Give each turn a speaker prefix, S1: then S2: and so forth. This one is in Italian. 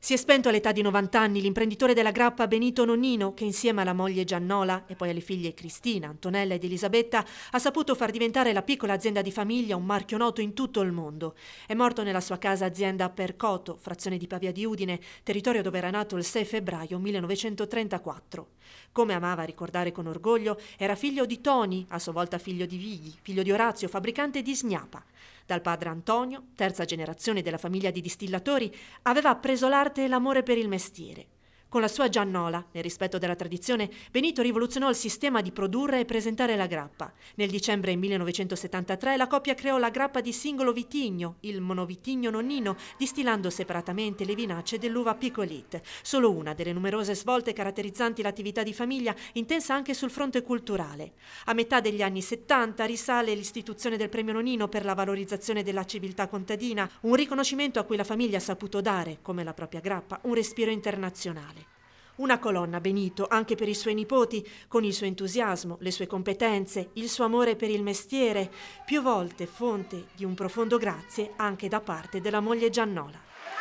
S1: Si è spento all'età di 90 anni l'imprenditore della grappa Benito Nonnino, che insieme alla moglie Giannola e poi alle figlie Cristina, Antonella ed Elisabetta ha saputo far diventare la piccola azienda di famiglia un marchio noto in tutto il mondo. È morto nella sua casa azienda Percoto, frazione di Pavia di Udine, territorio dove era nato il 6 febbraio 1934. Come amava ricordare con orgoglio, era figlio di Toni, a sua volta figlio di Vigli, figlio di Orazio, fabbricante di Sgnapa. Dal padre Antonio, terza generazione della famiglia di distillatori, aveva appreso l'arte e l'amore per il mestiere. Con la sua giannola, nel rispetto della tradizione, Benito rivoluzionò il sistema di produrre e presentare la grappa. Nel dicembre 1973 la coppia creò la grappa di singolo vitigno, il monovitigno nonnino, distillando separatamente le vinacce dell'uva Picolit, solo una delle numerose svolte caratterizzanti l'attività di famiglia, intensa anche sul fronte culturale. A metà degli anni 70 risale l'istituzione del premio nonnino per la valorizzazione della civiltà contadina, un riconoscimento a cui la famiglia ha saputo dare, come la propria grappa, un respiro internazionale. Una colonna Benito anche per i suoi nipoti, con il suo entusiasmo, le sue competenze, il suo amore per il mestiere, più volte fonte di un profondo grazie anche da parte della moglie Giannola.